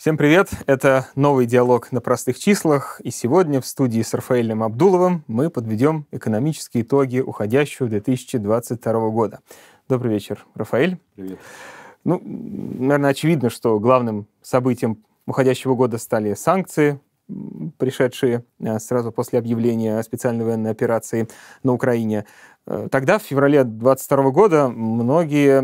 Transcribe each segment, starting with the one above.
Всем привет! Это новый диалог на простых числах, и сегодня в студии с Рафаэлем Абдуловым мы подведем экономические итоги уходящего 2022 года. Добрый вечер, Рафаэль. Привет. Ну, наверное, очевидно, что главным событием уходящего года стали санкции, пришедшие э, сразу после объявления специальной военной операции на Украине. Э, тогда, в феврале 2022 года, многие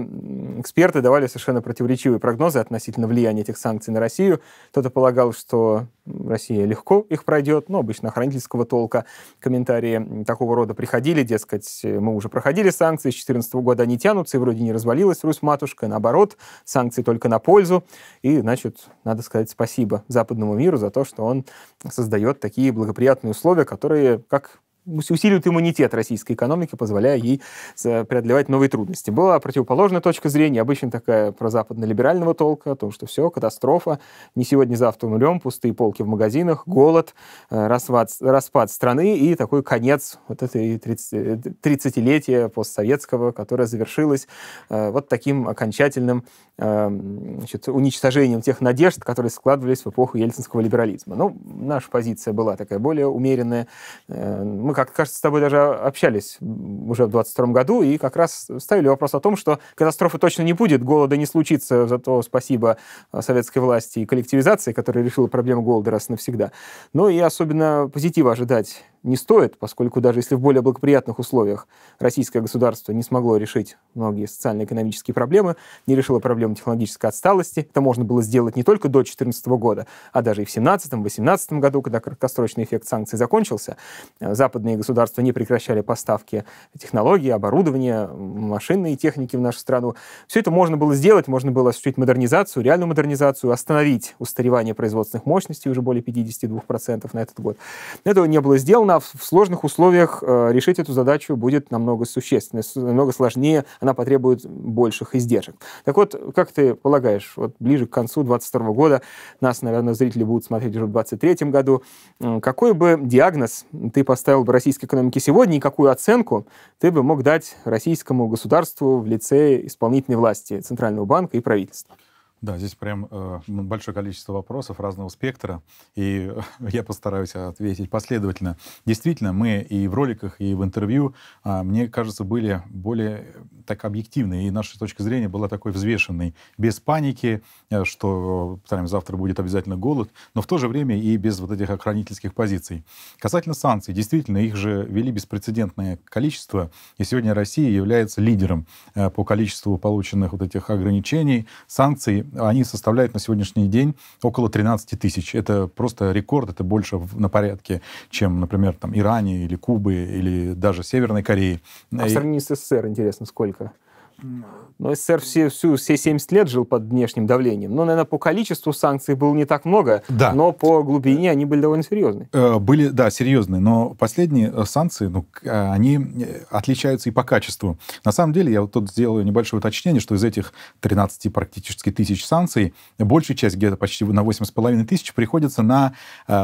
эксперты давали совершенно противоречивые прогнозы относительно влияния этих санкций на Россию. Кто-то полагал, что Россия легко их пройдет, но ну, обычно хранительского толка. Комментарии такого рода приходили, дескать, мы уже проходили санкции, с 2014 года они тянутся, и вроде не развалилась Русь-матушка, наоборот, санкции только на пользу. И, значит, надо сказать спасибо западному миру за то, что он создает такие благоприятные условия, которые, как усиливает иммунитет российской экономики, позволяя ей преодолевать новые трудности. Была противоположная точка зрения, обычно такая про западно либерального толка, о том, что все, катастрофа, не сегодня-завтра умрем, пустые полки в магазинах, голод, э, распад, распад страны и такой конец вот этой 30-летия постсоветского, которое завершилось э, вот таким окончательным э, значит, уничтожением тех надежд, которые складывались в эпоху ельцинского либерализма. Ну, наша позиция была такая более умеренная. Мы как кажется, с тобой даже общались уже в 22 году и как раз ставили вопрос о том, что катастрофы точно не будет, голода не случится, зато спасибо э, советской власти и коллективизации, которая решила проблему голода раз навсегда. Но ну и особенно позитива ожидать не стоит, поскольку даже если в более благоприятных условиях российское государство не смогло решить многие социально-экономические проблемы, не решило проблему технологической отсталости, это можно было сделать не только до 2014 года, а даже и в 2017-2018 году, когда краткосрочный эффект санкций закончился, э, западные государства не прекращали поставки технологий, оборудования, машины и техники в нашу страну. Все это можно было сделать, можно было осуществить модернизацию, реальную модернизацию, остановить устаревание производственных мощностей уже более 52% на этот год. Этого не было сделано, конечно, в сложных условиях э, решить эту задачу будет намного существеннее, намного сложнее, она потребует больших издержек. Так вот, как ты полагаешь, вот ближе к концу 2022 года, нас, наверное, зрители будут смотреть уже в 2023 году, э, какой бы диагноз ты поставил бы российской экономике сегодня и какую оценку ты бы мог дать российскому государству в лице исполнительной власти, Центрального банка и правительства? Да, здесь прям э, ну, большое количество вопросов разного спектра, и я постараюсь ответить последовательно. Действительно, мы и в роликах, и в интервью, э, мне кажется, были более э, так объективны, и наша точка зрения была такой взвешенной, без паники, э, что там, завтра будет обязательно голод, но в то же время и без вот этих охранительских позиций. Касательно санкций, действительно, их же вели беспрецедентное количество, и сегодня Россия является лидером э, по количеству полученных вот этих ограничений, санкций они составляют на сегодняшний день около 13 тысяч. Это просто рекорд, это больше на порядке, чем, например, там, Иране или Кубы, или даже Северной Кореи. А в сравнении с СССР, интересно, сколько? Но ну, СССР все, всю, все 70 лет жил под внешним давлением. Но, ну, наверное, по количеству санкций было не так много, да. но по глубине они были довольно серьезные. Э, были, да, серьезные, но последние э, санкции, ну, э, они отличаются и по качеству. На самом деле, я вот тут сделаю небольшое уточнение, что из этих 13 практически тысяч санкций, большая часть, где-то почти на 8,5 тысяч, приходится на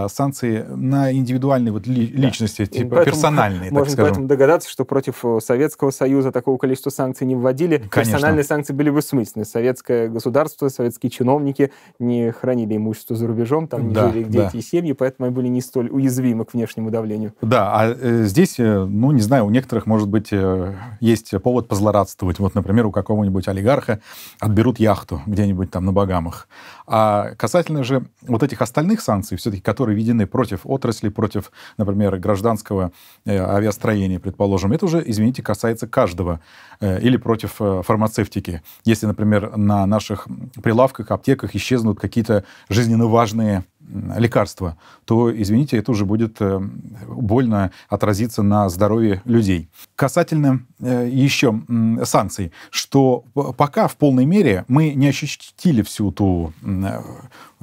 санкции на индивидуальные вот ли, да. личности, типа поэтому персональные, можно так скажем. Можно поэтому догадаться, что против Советского Союза такого количества санкций не вводили, хранили, Конечно. персональные санкции были бы бессмысленны. Советское государство, советские чиновники не хранили имущество за рубежом, там не да, жили их дети да. и семьи, поэтому они были не столь уязвимы к внешнему давлению. Да, а э, здесь, э, ну, не знаю, у некоторых, может быть, э, есть повод позлорадствовать. Вот, например, у какого-нибудь олигарха отберут яхту где-нибудь там на Багамах. А касательно же вот этих остальных санкций, все-таки, которые введены против отрасли, против, например, гражданского э, авиастроения, предположим, это уже, извините, касается каждого. Э, или против против э, фармацевтики. Если, например, на наших прилавках, аптеках исчезнут какие-то жизненно важные лекарства, то, извините, это уже будет э, больно отразиться на здоровье людей. Касательно э, еще санкций, что пока в полной мере мы не ощутили всю ту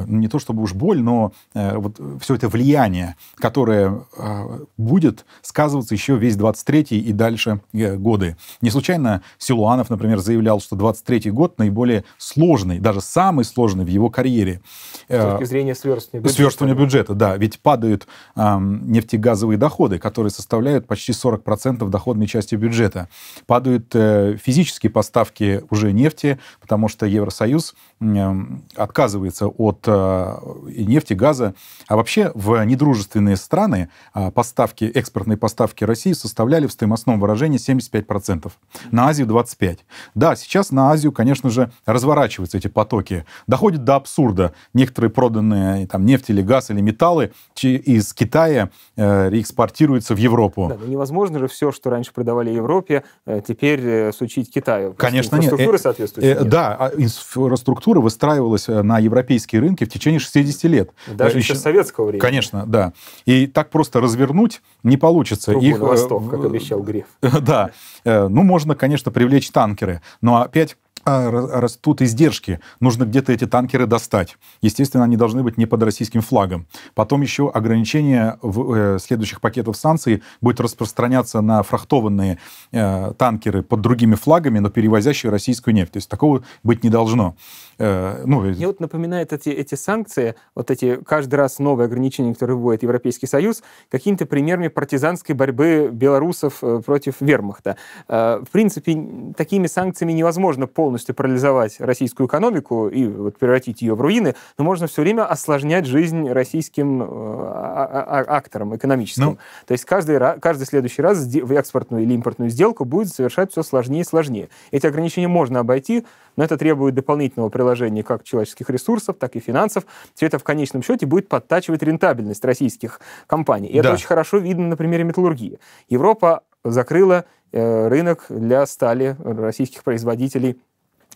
не то чтобы уж боль, но э, вот э, все это влияние, которое э, будет сказываться еще весь 23-й и дальше годы. Не случайно Силуанов, например, заявлял, что 23-й год наиболее сложный, даже самый сложный в его карьере. С точки зрения сверстывания бюджета. Сверстывания бюджета, да. Ведь падают э, нефтегазовые доходы, которые составляют почти 40% доходной части бюджета. Падают э, физические поставки уже нефти, потому что Евросоюз Э, отказывается от э, нефти, газа. А вообще в недружественные страны а, поставки, экспортные поставки России составляли в стоимостном выражении 75%, на Азию 25%. Да, сейчас на Азию, конечно же, разворачиваются эти потоки. Доходит до абсурда. Некоторые проданные там, нефть или газ или металлы из Китая э, экспортируются в Европу. Да, невозможно же все, что раньше продавали Европе, теперь сучить Китаю. Конечно, инфраструктура нет. А инфраструктура соответствующие. Э, э, да, инфраструктура инфраструктура выстраивалась э, на европейские рынки в течение 60 лет. Даже э, еще, еще советского времени. Конечно, да. И так просто развернуть не получится. Трубу Их, на восток, э, как обещал Греф. Да. Ну, можно, конечно, привлечь танкеры. Но опять а, растут издержки. Нужно где-то эти танкеры достать. Естественно, они должны быть не под российским флагом. Потом еще ограничение в, э, следующих пакетов санкций будет распространяться на фрахтованные э, танкеры под другими флагами, но перевозящие российскую нефть. То есть такого быть не должно. Э, ну, Мне вот напоминает эти, эти санкции, вот эти каждый раз новые ограничения, которые вводит Европейский Союз, какими-то примерами партизанской борьбы белорусов э, против вермахта. в принципе, такими санкциями невозможно полностью полностью парализовать российскую экономику и вот превратить ее в руины, но можно все время осложнять жизнь российским э, а, а, а, акторам экономическим. Ну, То есть каждый, каждый следующий раз в экспортную или импортную сделку будет совершать все сложнее и сложнее. Эти ограничения можно обойти, но это требует дополнительного приложения как человеческих ресурсов, так и финансов. Все это в конечном счете будет подтачивать рентабельность российских компаний. И да. это очень хорошо видно на примере металлургии. Европа закрыла э, рынок для стали российских производителей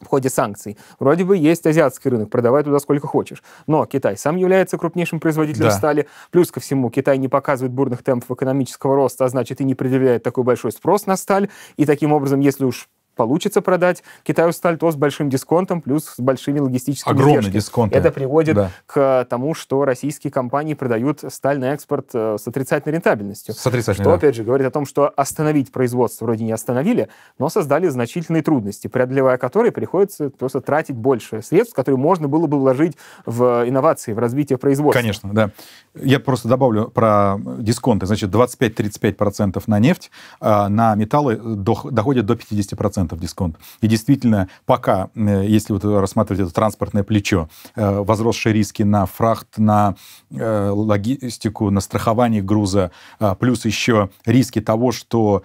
в ходе санкций. Вроде бы есть азиатский рынок, продавай туда сколько хочешь. Но Китай сам является крупнейшим производителем да. стали. Плюс ко всему, Китай не показывает бурных темпов экономического роста, а значит и не предъявляет такой большой спрос на сталь. И таким образом, если уж получится продать. Китаю то с большим дисконтом, плюс с большими логистическими Огромный издержки. дисконт. Это приводит да. к тому, что российские компании продают сталь на экспорт э, с отрицательной рентабельностью. С отрицательной, Что, да. опять же, говорит о том, что остановить производство вроде не остановили, но создали значительные трудности, преодолевая которые приходится просто тратить больше средств, которые можно было бы вложить в инновации, в развитие производства. Конечно, да. Я просто добавлю про дисконты. Значит, 25-35% на нефть, а, на металлы доходит до 50%. 10% дисконт. И действительно, пока, э, если вот рассматривать это транспортное плечо, э, возросшие риски на фрахт, на э, логистику, на страхование груза, а, плюс еще риски того, что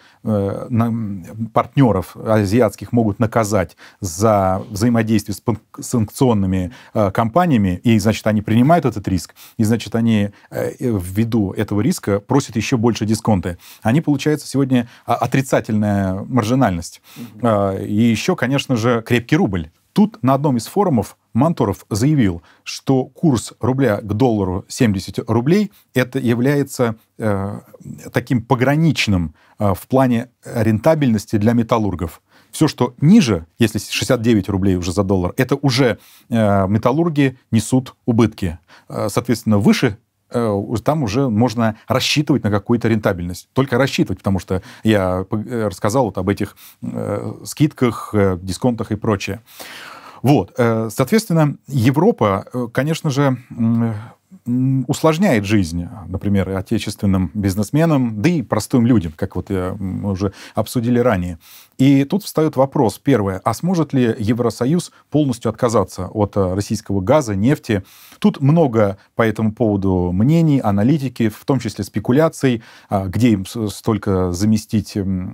партнеров азиатских могут наказать за взаимодействие с санкционными компаниями, и, значит, они принимают этот риск, и, значит, они ввиду этого риска просят еще больше дисконты. Они, получается, сегодня а, отрицательная маржинальность. Угу. А, и еще, конечно же, крепкий рубль. Тут на одном из форумов Мантуров заявил, что курс рубля к доллару 70 рублей это является э, таким пограничным э, в плане рентабельности для металлургов. Все, что ниже, если 69 рублей уже за доллар, это уже э, металлурги несут убытки. Э, соответственно, выше Э, там уже можно рассчитывать на какую-то рентабельность. Только рассчитывать, потому что я э, рассказал вот об этих э, скидках, э, дисконтах и прочее. Вот, э, соответственно, Европа, конечно же, усложняет жизнь, например, отечественным бизнесменам, да и простым людям, как вот я, мы уже обсудили ранее. И тут встает вопрос, первое, а сможет ли Евросоюз полностью отказаться от э, российского газа, нефти? Тут много по этому поводу мнений, аналитики, в том числе спекуляций, а где им столько заместить э,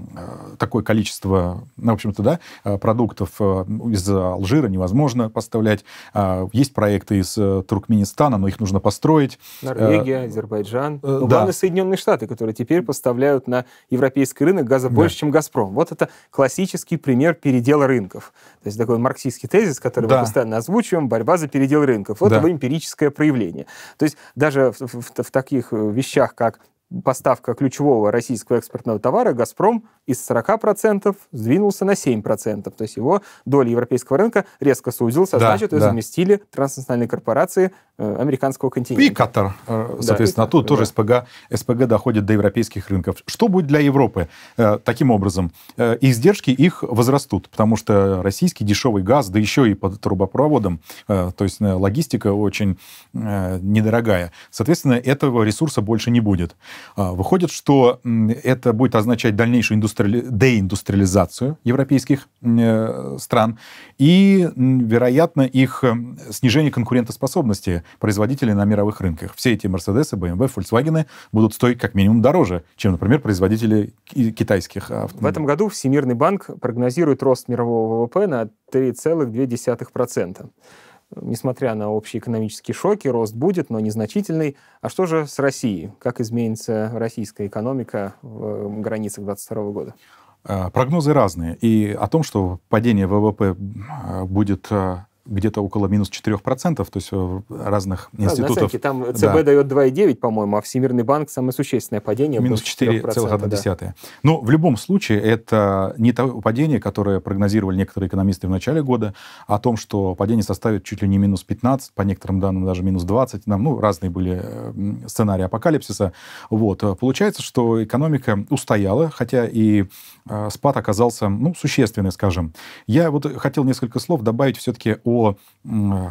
такое количество, ну, в общем-то, да, э, продуктов из Алжира невозможно поставлять. А, есть проекты из Туркменистана, но их нужно поставить Строить Норвегия, э, Азербайджан. Э, ну, да. Главное, Соединенные Штаты, которые теперь поставляют на европейский рынок газа больше, да. чем «Газпром». Вот это классический пример передела рынков. То есть такой марксистский тезис, который да. мы постоянно озвучиваем, борьба за передел рынков. Вот да. его эмпирическое проявление. То есть даже в, в, в таких э, вещах, как поставка ключевого российского экспортного товара «Газпром» из 40% сдвинулся на 7%. То есть его доля европейского рынка резко сузилась, а да, значит, да. ее заместили транснациональные корпорации Э, американского континента. И Катар, э, соответственно. Да, а тут да. тоже СПГ, СПГ доходит до европейских рынков. Что будет для Европы э, таким образом? Издержки их возрастут, потому что российский дешевый газ, да еще и под трубопроводом, то есть логистика очень недорогая. Соответственно, этого ресурса больше не будет. А, выходит, что это будет означать дальнейшую индустри... деиндустриализацию европейских стран и, вероятно, их снижение конкурентоспособности производителей на мировых рынках. Все эти Mercedes, BMW, Volkswagen будут стоить как минимум дороже, чем, например, производители китайских автомобилей. В этом году Всемирный банк прогнозирует рост мирового ВВП на 3,2% несмотря на общие экономические шоки, рост будет, но незначительный. А что же с Россией? Как изменится российская экономика в границах 2022 года? А, прогнозы разные. И о том, что падение ВВП будет а, где-то около минус 4%, то есть э, разных да, институтов. Оценки, там ЦБ да. дает 2,9, по-моему, а Всемирный банк самое существенное падение. Минус 4,1. Да. Но в любом случае это не то падение, которое прогнозировали некоторые экономисты в начале года, а о том, что падение составит чуть ли не минус 15, по некоторым данным даже минус 20. Нам, ну, разные были э, сценарии апокалипсиса. Вот. Э, получается, что экономика устояла, хотя и спад оказался ну, существенный, скажем. Я вот хотел несколько слов добавить все-таки о о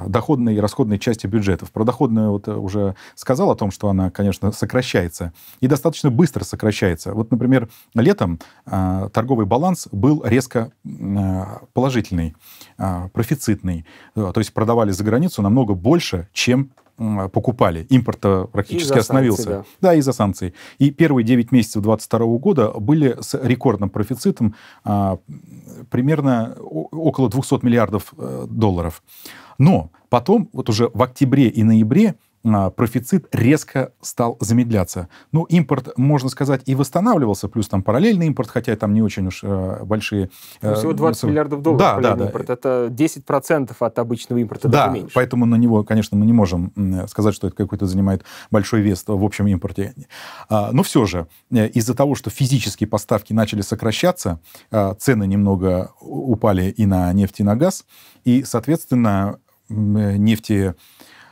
доходной и расходной части бюджетов. Про доходную вот э, уже сказал о том, что она, конечно, сокращается. И достаточно быстро сокращается. Вот, например, летом а, торговый баланс был резко э, положительный, а, профицитный. Э, то есть продавали за границу намного больше, чем покупали. Импорт э, практически остановился. Санкций, да, да из-за санкций. И первые 9 месяцев 2022 года были с рекордным профицитом а, примерно около 200 миллиардов э, долларов. Но потом, вот уже в октябре и ноябре, а, профицит резко стал замедляться. Ну, импорт, можно сказать, и восстанавливался, плюс там параллельный импорт, хотя там не очень уж э, большие... Э, ну, Всего 20 э, миллиардов долларов да, да, импорт. Да. Это 10% от обычного импорта, да, даже меньше. поэтому на него, конечно, мы не можем сказать, что это какой-то занимает большой вес в общем импорте. А, но все же, э, из-за того, что физические поставки начали сокращаться, а, цены немного упали и на нефть, и на газ, и, соответственно, э, нефти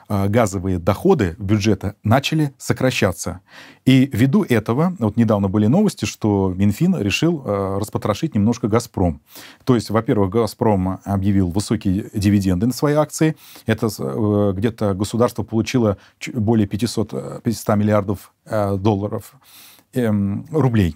Э, газовые доходы бюджета начали сокращаться. И ввиду этого, вот недавно были новости, что Минфин решил э, распотрошить немножко «Газпром». То есть, во-первых, «Газпром» объявил высокие дивиденды на свои акции. Это э, где-то государство получило более 500, 500 миллиардов долларов эм, рублей,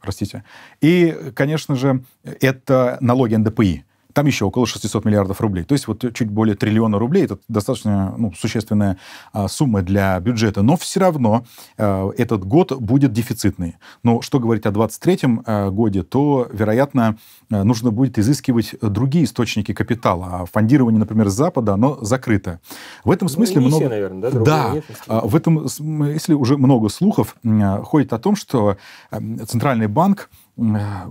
простите. И, конечно же, это налоги НДПИ. Там еще около 600 миллиардов рублей. То есть вот чуть более триллиона рублей. Это достаточно ну, существенная а, сумма для бюджета. Но все равно а, этот год будет дефицитный. Но что говорить о 2023 а, э, годе, то, вероятно, э, нужно будет изыскивать другие источники капитала. А фондирование, например, с Запада, оно закрыто. В этом ну, смысле ну, много... наверное, да? Да. Нет, а, в этом смысле уже много слухов ходит о том, что Центральный банк Э,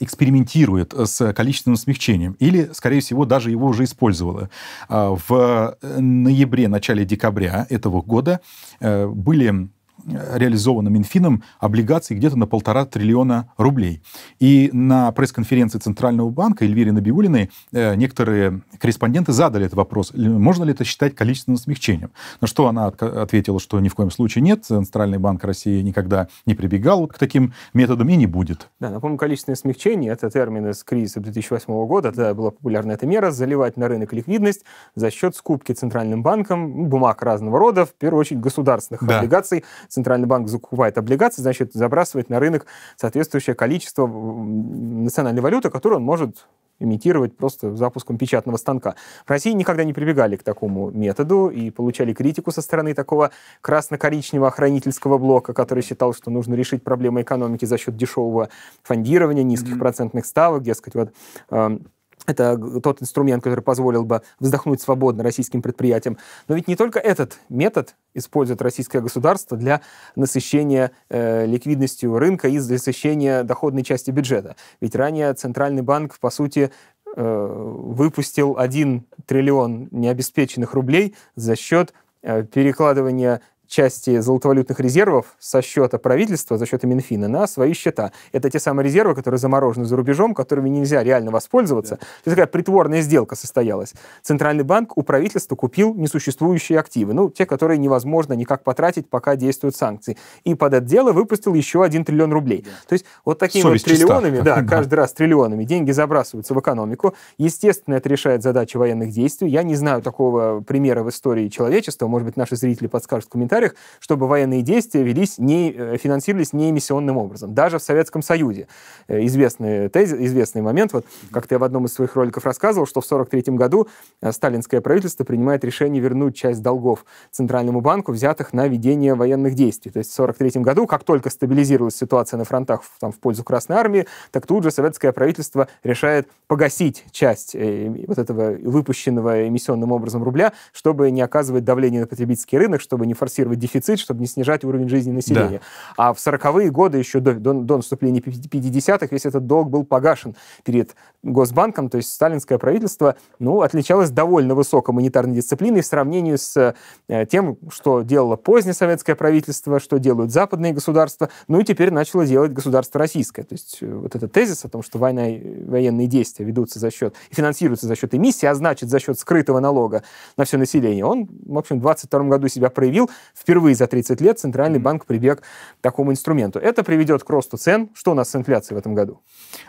экспериментирует с количественным смягчением или, скорее всего, даже его уже использовала. А, в э, ноябре, начале декабря этого года э, были реализовано Минфином облигаций где-то на полтора триллиона рублей. И на пресс-конференции Центрального банка Эльвире Набиулиной э, некоторые корреспонденты задали этот вопрос, можно ли это считать количественным смягчением. На что она ответила, что ни в коем случае нет, Центральный банк России никогда не прибегал к таким методам и не будет. Да, напомню, количественное смягчение – это термин из кризиса 2008 года, тогда была популярна эта мера – заливать на рынок ликвидность за счет скупки Центральным банком бумаг разного рода, в первую очередь государственных да. облигаций Центральный банк закупает облигации, значит, забрасывает на рынок соответствующее количество национальной валюты, которую он может имитировать просто запуском печатного станка. В России никогда не прибегали к такому методу и получали критику со стороны такого красно-коричневого охранительского блока, который считал, что нужно решить проблемы экономики за счет дешевого фондирования, низких mm-hmm. процентных ставок, дескать, вот эм, это тот инструмент, который позволил бы вздохнуть свободно российским предприятиям. Но ведь не только этот метод использует российское государство для насыщения э, ликвидностью рынка и для насыщения доходной части бюджета. Ведь ранее Центральный банк, по сути, э, выпустил 1 триллион необеспеченных рублей за счет э, перекладывания части золотовалютных резервов со счета правительства, за счета Минфина, на свои счета. Это те самые резервы, которые заморожены за рубежом, которыми нельзя реально воспользоваться. Да. То есть такая притворная сделка состоялась. Центральный банк у правительства купил несуществующие активы, ну, те, которые невозможно никак потратить, пока действуют санкции. И под это дело выпустил еще один триллион рублей. Да. То есть вот такими Совесть вот триллионами, чиста. да, каждый раз триллионами деньги забрасываются в экономику. Естественно, это решает задачи военных действий. Я не знаю такого примера в истории человечества, может быть, наши зрители подскажут в комментариях, комментариях, чтобы военные действия велись не, э, финансировались не эмиссионным образом. Даже в Советском Союзе э, известный, тезис, известный момент, вот как-то я в одном из своих роликов рассказывал, что в 1943 году э, сталинское правительство принимает решение вернуть часть долгов Центральному банку, взятых на ведение военных действий. То есть в 1943 году, как только стабилизировалась ситуация на фронтах там, в пользу Красной Армии, так тут же советское правительство решает погасить часть вот этого выпущенного эмиссионным образом рубля, чтобы не оказывать давление на потребительский рынок, чтобы не форсировать компенсировать дефицит, чтобы не снижать уровень жизни населения. Да. А в 40-е годы, еще до, до, до наступления 50-х, весь этот долг был погашен перед Госбанком, то есть сталинское правительство, ну, отличалось довольно высокой монетарной дисциплиной в сравнении с э, тем, что делало позднее советское правительство, что делают западные государства, ну и теперь начало делать государство российское. То есть э, вот этот тезис о том, что война, военные действия ведутся за счет, финансируются за счет эмиссии, а значит за счет скрытого налога на все население, он, в общем, в 22 году себя проявил. Впервые за 30 лет Центральный банк прибег к такому инструменту. Это приведет к росту цен. Что у нас с инфляцией в этом году?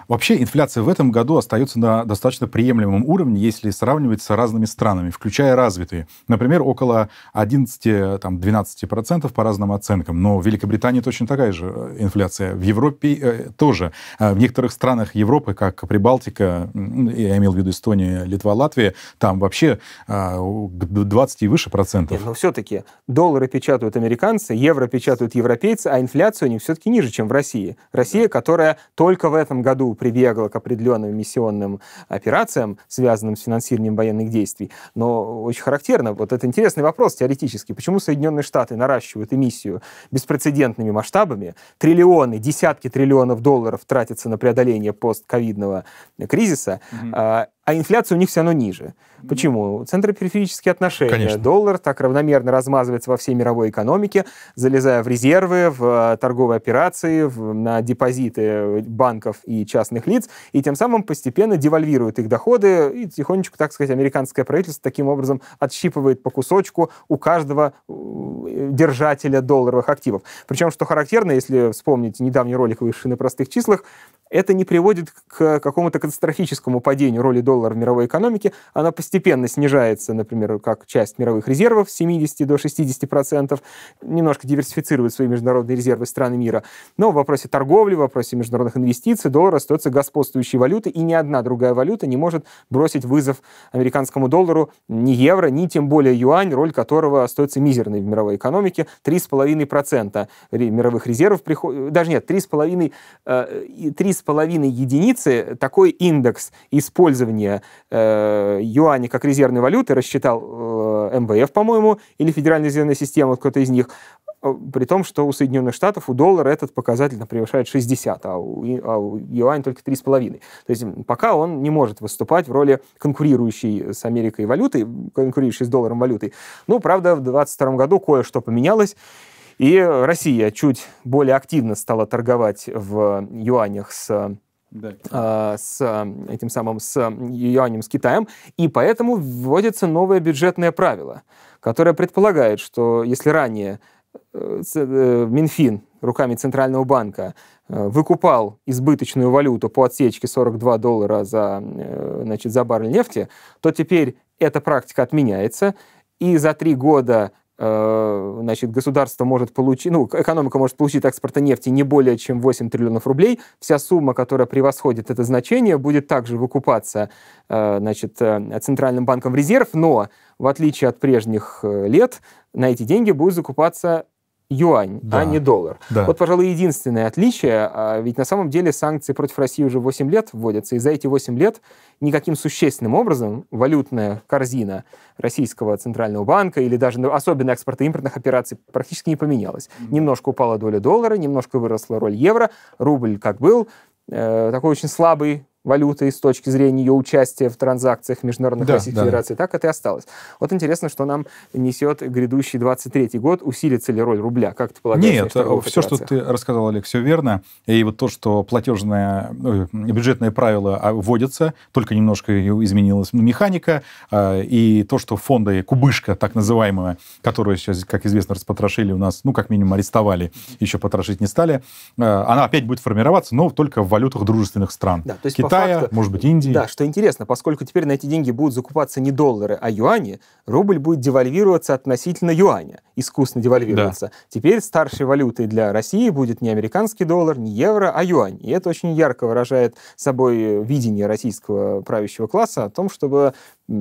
Вообще инфляция в этом году остается на достаточно приемлемом уровне, если сравнивать с разными странами, включая развитые. Например, около 11-12% по разным оценкам. Но в Великобритании точно такая же э, инфляция. В Европе э, тоже. А в некоторых странах Европы, как Прибалтика, я имел в виду Эстония, Литва, Латвия, там вообще э, а, 20 и выше процентов. Нет, но все-таки доллары печатают американцы, евро печатают европейцы, а инфляцию они все-таки ниже, чем в России. Россия, которая только в этом году прибегла к определенным миссиям диверсионным операциям, связанным с финансированием военных действий. Но очень характерно, вот это интересный вопрос теоретически, почему Соединенные Штаты наращивают эмиссию беспрецедентными масштабами, триллионы, десятки триллионов долларов тратятся на преодоление постковидного кризиса, угу а инфляция у них все равно ниже. Ну Почему? Центропериферические отношения. Конечно. Доллар так равномерно размазывается во всей мировой экономике, залезая в резервы, в э, торговые операции, в, на депозиты банков и частных лиц, и тем самым постепенно девальвирует их доходы, и тихонечку, так сказать, американское правительство таким образом отщипывает по кусочку у каждого э, держателя долларовых активов. Причем, что характерно, если вспомнить недавний ролик выше на простых числах», это не приводит к э, какому-то катастрофическому падению роли доллара в мировой экономике. Она постепенно снижается, например, как часть мировых резервов с 70 до 60 процентов, немножко диверсифицирует свои международные резервы страны мира. Но в вопросе торговли, в вопросе международных инвестиций доллар остается господствующей валютой, и ни одна другая валюта не может бросить вызов американскому доллару ни евро, ни тем более юань, роль которого остается мизерной в мировой экономике, 3,5 процента мировых резервов, приход... даже нет, 3,5, 3 3,5 единицы такой индекс использования э, юаня как резервной валюты рассчитал э, МВФ, по-моему, или Федеральная резервная система, кто-то из них, э, при том, что у Соединенных Штатов, у доллара этот показатель превышает 60, а у, а у юань только 3,5. То есть пока он не может выступать в роли конкурирующей с Америкой валюты, конкурирующей с долларом валюты. Ну, правда, в 2022 году кое-что поменялось, и Россия чуть более активно стала торговать в юанях с да. Э, с этим самым с юанем, с Китаем, и поэтому вводится новое бюджетное правило, которое предполагает, что если ранее э, э, Минфин руками Центрального банка выкупал избыточную валюту по отсечке 42 доллара за, значит, за баррель нефти, то теперь эта практика отменяется, и за три года Э, значит, государство может получить, ну, экономика может получить экспорта нефти не более чем 8 триллионов рублей. Вся сумма, которая превосходит это значение, будет также выкупаться, э, значит, э, Центральным банком в резерв, но в отличие от прежних лет, на эти деньги будет закупаться юань, а да. а не доллар. Да. Вот, пожалуй, единственное отличие, а, ведь на самом деле санкции против России уже 8 лет вводятся, и за эти 8 лет никаким существенным образом валютная корзина российского центрального банка или даже ну, особенно экспорта-импортных операций практически не поменялась. Немножко упала доля доллара, немножко выросла роль евро, рубль как был, э, такой очень слабый валюты с точки зрения ее участия в транзакциях международных да, Российской да. Федерации, так это и осталось. Вот интересно, что нам несет грядущий 23-й год, усилится ли роль рубля, как ты полагаешь? Нет, все, что ты рассказал, Олег, все верно. И вот то, что платежное, бюджетное правило а, вводится, только немножко изменилась механика, а, и то, что фонды кубышка, так называемая, которую сейчас, как известно, распотрошили у нас, ну, как минимум, арестовали, еще потрошить не стали, а, она опять будет формироваться, но только в валютах дружественных стран. Да, то есть, Китай, Китая, факта, может быть, Индии. Да, что интересно, поскольку теперь на эти деньги будут закупаться не доллары, а юани, рубль будет девальвироваться относительно юаня, искусно девальвироваться. Да. Теперь старшей валютой для России будет не американский доллар, не евро, а юань. И это очень ярко выражает собой видение российского правящего класса о том, чтобы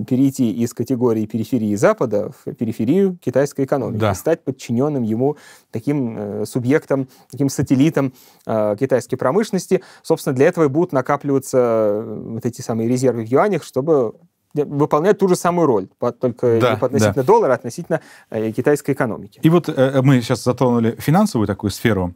перейти из категории периферии Запада в периферию китайской экономики да. стать подчиненным ему таким э, субъектом, таким сателлитом э, китайской промышленности. Собственно, для этого и будут накапливаться э, вот эти самые резервы в юанях, чтобы выполняет ту же самую роль, только да, не относительно да. доллара, а относительно э, китайской экономики. И вот э, э, мы сейчас затронули финансовую такую сферу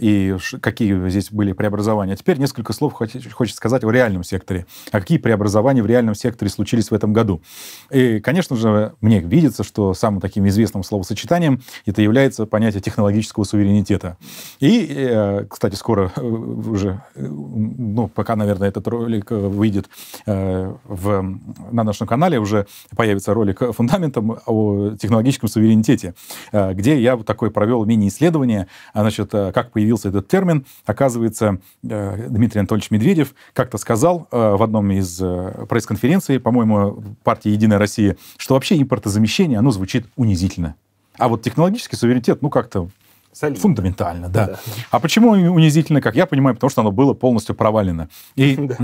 и какие здесь были преобразования. Теперь несколько слов хочется сказать о реальном секторе. А какие преобразования в реальном секторе случились в этом году? И, конечно же, мне видится, что самым таким известным словосочетанием это является понятие технологического суверенитета. И, кстати, скоро уже, ну, пока, наверное, этот ролик выйдет в на нашем канале уже появится ролик фундаментом о технологическом суверенитете, э, где я вот такой провел мини-исследование, значит, э, как появился этот термин. Оказывается, э, Дмитрий Анатольевич Медведев как-то сказал в одном из пресс-конференций, по-моему, партии «Единая Россия», что вообще импортозамещение, оно звучит унизительно. А вот технологический суверенитет, ну, как-то Солидно. Фундаментально, да. да. А почему унизительно, как я понимаю, потому что оно было полностью провалено. И да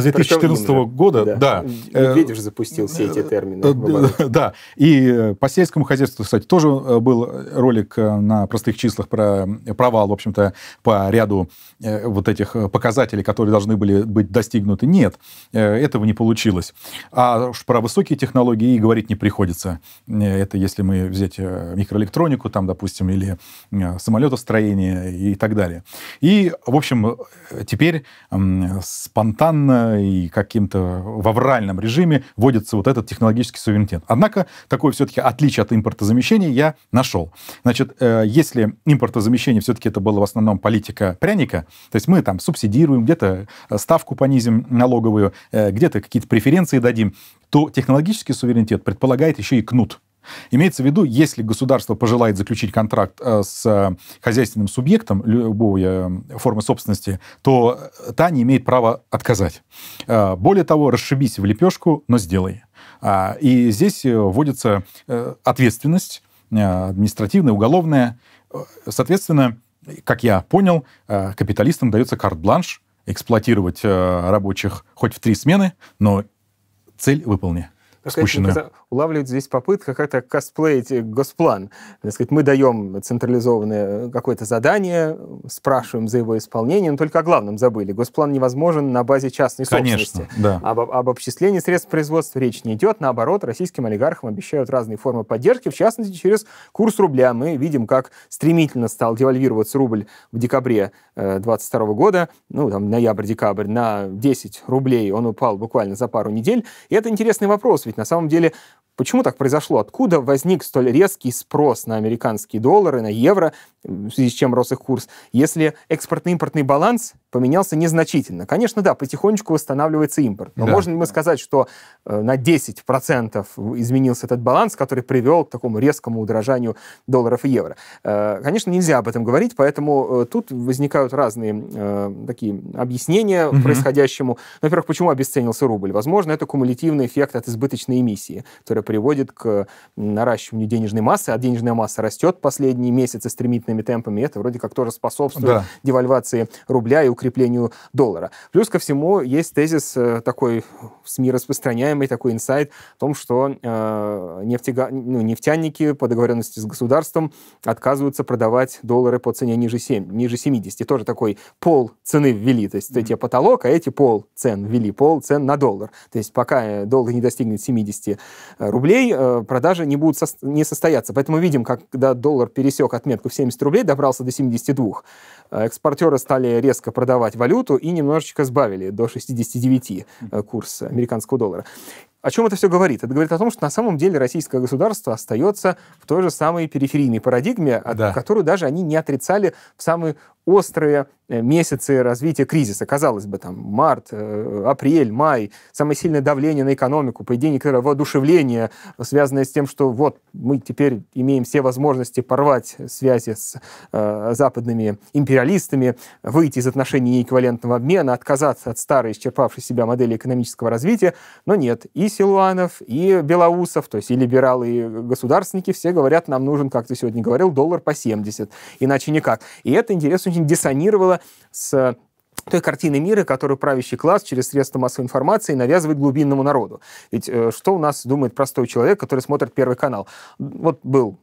с 2014 Причем года, да. да. Медведев же э, запустил все эти э, термины. Э, да, и по сельскому хозяйству, кстати, тоже был ролик на простых числах про провал, в общем-то, по ряду вот этих показателей, которые должны были быть достигнуты. Нет, этого не получилось. А про высокие технологии и говорить не приходится. Это если мы взять микроэлектронику, там, допустим, или самолетостроение и так далее. И, в общем, теперь спонтанно и каким-то в авральном режиме вводится вот этот технологический суверенитет. Однако такое все-таки отличие от импортозамещения я нашел. Значит, э, если импортозамещение все-таки это было в основном политика пряника, то есть мы там субсидируем, где-то э, ставку понизим налоговую, э, где-то какие-то преференции дадим, то технологический суверенитет предполагает еще и кнут. Имеется в виду, если государство пожелает заключить контракт э, с э, хозяйственным субъектом любой э, формы собственности, то та не имеет права отказать. Более того, расшибись в лепешку, но сделай. А, и здесь вводится ответственность административная, уголовная. Соответственно, как я понял, капиталистам дается карт-бланш эксплуатировать рабочих хоть в три смены, но цель выполнена. Спущенную улавливать здесь попытка как-то косплеить э, госплан. Так сказать, мы даем централизованное э, какое-то задание, спрашиваем за его исполнение, но только о главном забыли. Госплан невозможен на базе частной собственности. Конечно, Да. Об, об обчислении средств производства речь не идет. Наоборот, российским олигархам обещают разные формы поддержки, в частности, через курс рубля. Мы видим, как стремительно стал девальвироваться рубль в декабре 2022 э, года, ну, там, ноябрь-декабрь, на 10 рублей он упал буквально за пару недель. И это интересный вопрос, ведь на самом деле Почему так произошло? Откуда возник столь резкий спрос на американские доллары, на евро, в связи с чем рос их курс, если экспортно-импортный баланс поменялся незначительно. Конечно, да, потихонечку восстанавливается импорт. Но да. можно ли мы сказать, что э, на 10% изменился этот баланс, который привел к такому резкому удорожанию долларов и евро? Э, конечно, нельзя об этом говорить, поэтому э, тут возникают разные такие объяснения угу. происходящему. Во-первых, почему обесценился рубль? Возможно, это кумулятивный эффект от избыточной эмиссии, которая приводит к наращиванию денежной массы, а денежная масса растет последние месяцы стремительными темпами, это вроде как тоже способствует да. девальвации рубля и укреплению доллара. Плюс ко всему есть тезис э, такой в СМИ распространяемый, такой инсайт о том, что э, нефтега... ну, нефтяники по договоренности с государством отказываются продавать доллары по цене ниже, 7, ниже 70. И тоже такой пол цены ввели. То есть mm-hmm. эти потолок, а эти пол цен ввели, пол цен на доллар. То есть пока э, доллар не достигнет 70 э, рублей, продажи не будут со... не состояться. Поэтому видим, когда доллар пересек отметку в 70 рублей, добрался до 72, Э, экспортеры стали резко продавать валюту и немножечко сбавили до 69 э, курс американского доллара. О чем это все говорит? Это говорит о том, что на самом деле российское государство остается в той же самой периферийной парадигме, да. которую даже они не отрицали в самые острые э, месяцы развития кризиса. Казалось бы, там март, э, апрель, май, самое сильное давление на экономику, по идее, поедение э, воодушевление, связанное с тем, что вот мы теперь имеем все возможности порвать связи с э, западными империалистами, выйти из отношений неэквивалентного обмена, отказаться от старой, исчерпавшей себя модели экономического развития. Но нет, и Силуанов, и Белоусов, то есть и либералы, и государственники, все говорят, нам нужен, как ты сегодня говорил, доллар по 70, иначе никак. И это, интересно, очень диссонировало с той картины мира, которую правящий класс через средства массовой информации навязывает глубинному народу. Ведь э, что у нас думает простой человек, который смотрит Первый канал? Вот был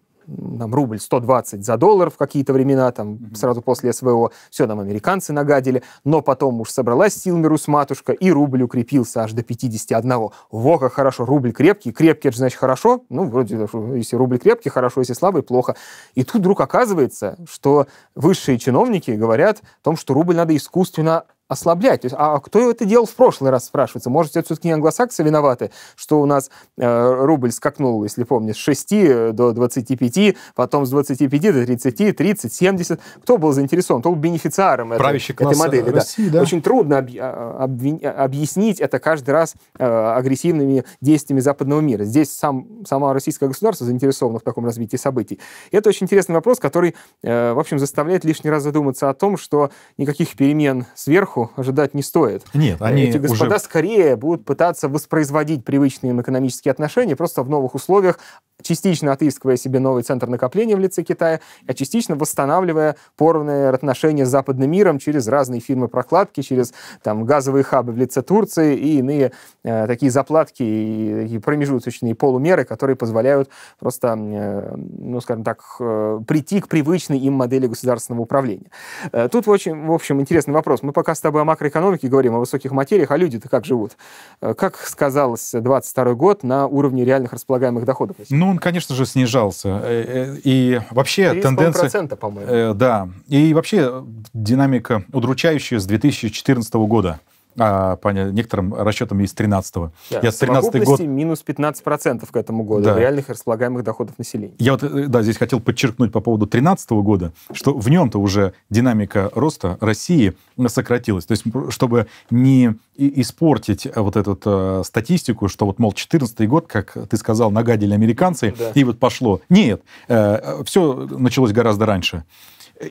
там, рубль 120 за доллар в какие-то времена, там, mm-hmm. сразу после СВО, все нам американцы нагадили, но потом уж собралась Силмирус матушка, и рубль укрепился аж до 51. Во, как хорошо, рубль крепкий, крепкий, это значит хорошо, ну, вроде, если рубль крепкий, хорошо, если слабый, плохо. И тут вдруг оказывается, что высшие чиновники говорят о том, что рубль надо искусственно ослаблять. То есть, а кто это делал в прошлый раз, спрашивается. Может, это все-таки не англосаксы виноваты, что у нас э, рубль скакнул, если помнишь, с 6 э, до 25, потом с 25 до 30, 30, 70. Кто был заинтересован? Кто был бенефициаром этой, этой э, модели? России, да. Да. Очень трудно об, а, об, объяснить это каждый раз э, агрессивными действиями западного мира. Здесь сам, сама российское государство заинтересовано в таком развитии событий. И это очень интересный вопрос, который, э, в общем, заставляет лишний раз задуматься о том, что никаких перемен сверху сверху ожидать не стоит. Нет, э, они Эти господа уже... скорее будут пытаться воспроизводить привычные им экономические отношения просто в новых условиях, частично отыскивая себе новый центр накопления в лице Китая, а частично восстанавливая порванные отношения с западным миром через разные фирмы прокладки через там, газовые хабы в лице Турции и иные э, такие заплатки и, и промежуточные полумеры, которые позволяют просто, э, ну, скажем так, э, прийти к привычной им модели государственного управления. Э, тут очень, в общем, интересный вопрос. Мы пока с тобой о макроэкономике говорим, о высоких материях, а люди-то как живут? Э, как сказалось 22 год на уровне реальных располагаемых доходов? Ну, он, конечно же, снижался. Э, э, и вообще тенденция... по-моему. Э, да. И вообще динамика удручающая с 2014 года а, по некоторым расчетам из 13-го. Да, я с 13 год... минус 15% к этому году да. реальных располагаемых доходов населения. Я вот, э, да, здесь хотел подчеркнуть по поводу 13 -го года, что в нем-то уже динамика роста России сократилась. То есть, чтобы не испортить вот эту э, статистику, что вот, мол, 14 год, как ты сказал, нагадили американцы, да. и вот пошло. Нет, э, все началось гораздо раньше.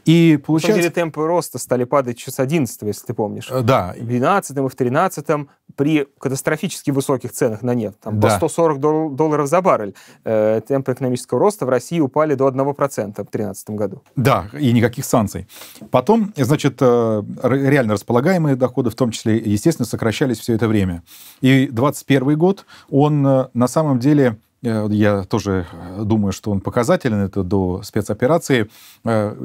И получается... На деле, темпы роста стали падать еще с 11 если ты помнишь. Э, да. В 12 и в 13 при катастрофически высоких ценах на нефть, там, да. по 140 дол- долларов за баррель, э, темпы экономического роста в России упали до 1% в 2013 году. Да, и никаких санкций. Потом, значит, э, реально располагаемые доходы, в том числе, естественно, сокращались все это время. И 2021 год, он э, на самом деле Э, я тоже э, думаю, что он показательный. это до спецоперации, э,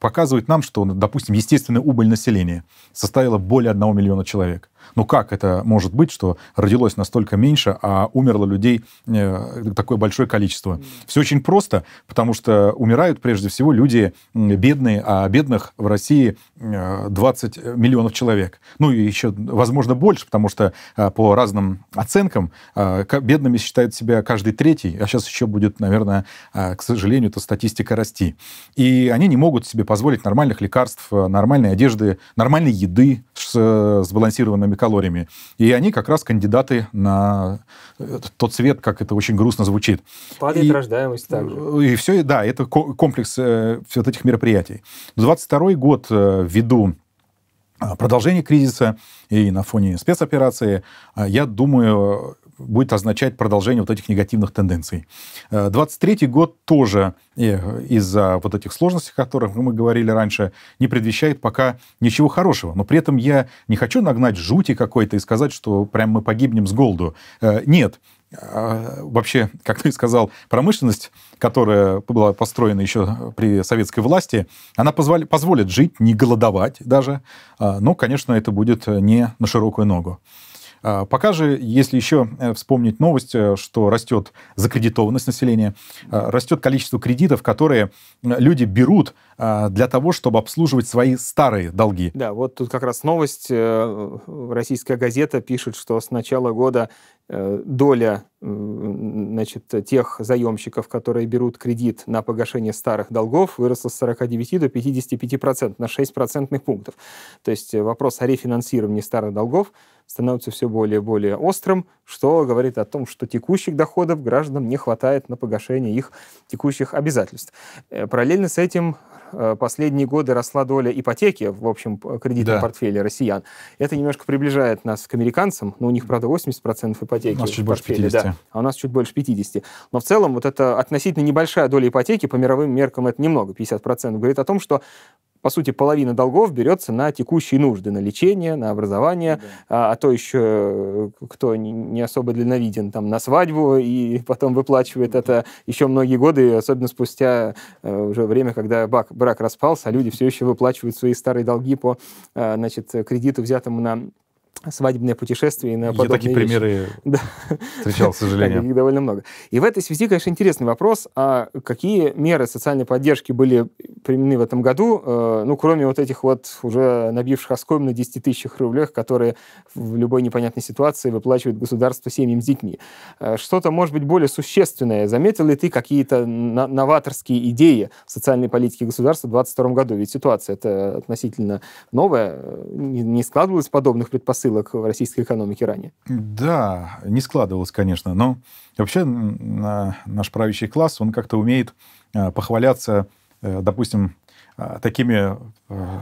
показывает нам, что, допустим, естественная убыль населения составила более 1 миллиона человек. Ну как это может быть, что родилось настолько меньше, а умерло людей э, такое большое количество? Все очень просто, потому что умирают прежде всего люди бедные, а бедных в России 20 э, миллионов человек. Ну и еще, возможно, больше, потому что э, по разным оценкам бедными считают себя каждый третий, а сейчас еще будет, наверное, к сожалению, эта статистика расти. И они не могут себе позволить нормальных лекарств, нормальной одежды, нормальной еды с сбалансированными килокалориями, калориями. И они как раз кандидаты на э, тот цвет, как это очень грустно звучит. Падает и, рождаемость также. И все, да, это комплекс э, вот этих мероприятий. 22 год э, ввиду э, продолжения кризиса и на фоне спецоперации, э, я думаю, будет означать продолжение вот этих негативных тенденций. 23 э, год тоже э, из-за вот этих сложностей, о которых мы говорили раньше, не предвещает пока ничего хорошего. Но при этом я не хочу нагнать жути какой-то и сказать, что прям мы погибнем с голоду. Э, нет, вообще, как ты сказал, промышленность, которая была построена еще при советской власти, она позволь, позволит жить, не голодовать даже. Но, конечно, это будет не на широкую ногу. А, пока же, если еще э, вспомнить новость, э, что растет закредитованность населения, а, растет количество кредитов, которые люди берут а, для того, чтобы обслуживать свои старые долги. Да, вот тут как раз новость. Э, российская газета пишет, что с начала года Э, доля э, значит, тех заемщиков, которые берут кредит на погашение старых долгов, выросла с 49 до 55%, процентов на 6 процентных пунктов. То есть э, вопрос о рефинансировании старых долгов становится все более и более острым, что говорит о том, что текущих доходов гражданам не хватает на погашение их текущих обязательств. Э, параллельно с этим э, последние годы росла доля ипотеки в общем кредитном да. портфеле россиян. Это немножко приближает нас к американцам, но у них, правда, 80% ипотеки. У нас чуть больше 50. Да, а у нас чуть больше 50. Но в целом вот эта относительно небольшая доля ипотеки, по мировым меркам это немного, 50%, говорит о том, что по сути, половина долгов берется на текущие нужды, на лечение, на образование, ну да. а, а то еще, э, кто не особо длинновиден там, на свадьбу, и потом выплачивает ну да. это еще многие годы, особенно спустя э, уже время, когда брак, распался, а люди все еще выплачивают свои старые долги по, э, значит, кредиту, взятому на свадебное путешествие и на подобные Я такие вещи. примеры да. встречал, к сожалению. Их довольно много. И в этой связи, конечно, интересный вопрос, а какие меры социальной поддержки были применены в этом году, э, ну, кроме вот этих вот уже набивших оскомину 10 тысячах рублях, которые в любой непонятной ситуации выплачивает государство семьям с детьми. Э, что-то, может быть, более существенное. Заметил ли ты какие-то новаторские идеи в социальной политике государства в 2022 году? Ведь ситуация это относительно новая, э, не складывалась подобных предпосылок подстилок в российской экономике ранее. Да, не складывалось, конечно, но вообще наш правящий класс, он как-то умеет э, похваляться, э, допустим, а, такими э,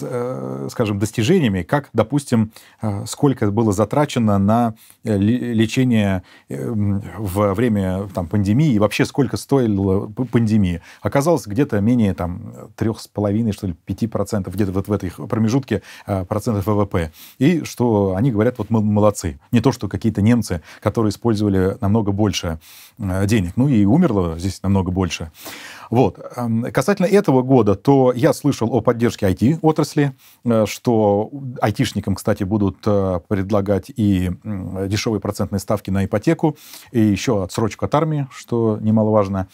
Э, скажем, достижениями, как, допустим, э, сколько было затрачено на э, лечение во время там, пандемии, и вообще сколько стоила пандемия. Оказалось, где-то менее там, 3,5, что ли, 5%, где-то вот в этой промежутке процентов ВВП. И что они говорят, вот мы молодцы. Не то, что какие-то немцы, которые использовали намного больше денег. Ну и умерло здесь намного больше. Вот. Эм, касательно этого года, то я слышал о поддержке IT-отрасли, э, что айтишникам, кстати, будут э, предлагать и дешевые процентные ставки на ипотеку, и еще отсрочку от армии, что немаловажно.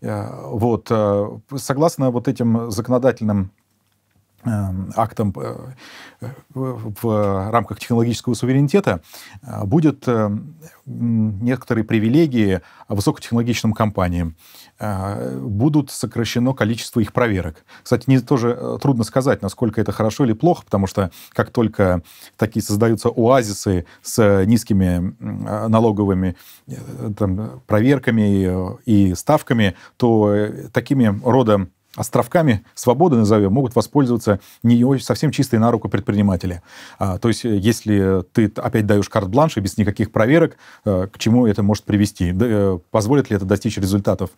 Э, вот. Согласно вот этим законодательным Э, актом э, в рамках технологического суверенитета э, будет некоторые привилегии высокотехнологичным компаниям. Будут сокращено количество их проверок. Кстати, не, тоже трудно сказать, насколько это хорошо или плохо, потому что как только такие создаются оазисы с низкими налоговыми там, проверками и ставками, то такими родом островками свободы, назовем, могут воспользоваться не совсем чистые на руку предприниматели. А, то есть, э, если ты опять даешь карт-бланш и без никаких проверок, э, к чему это может привести, э, позволит ли это достичь результатов.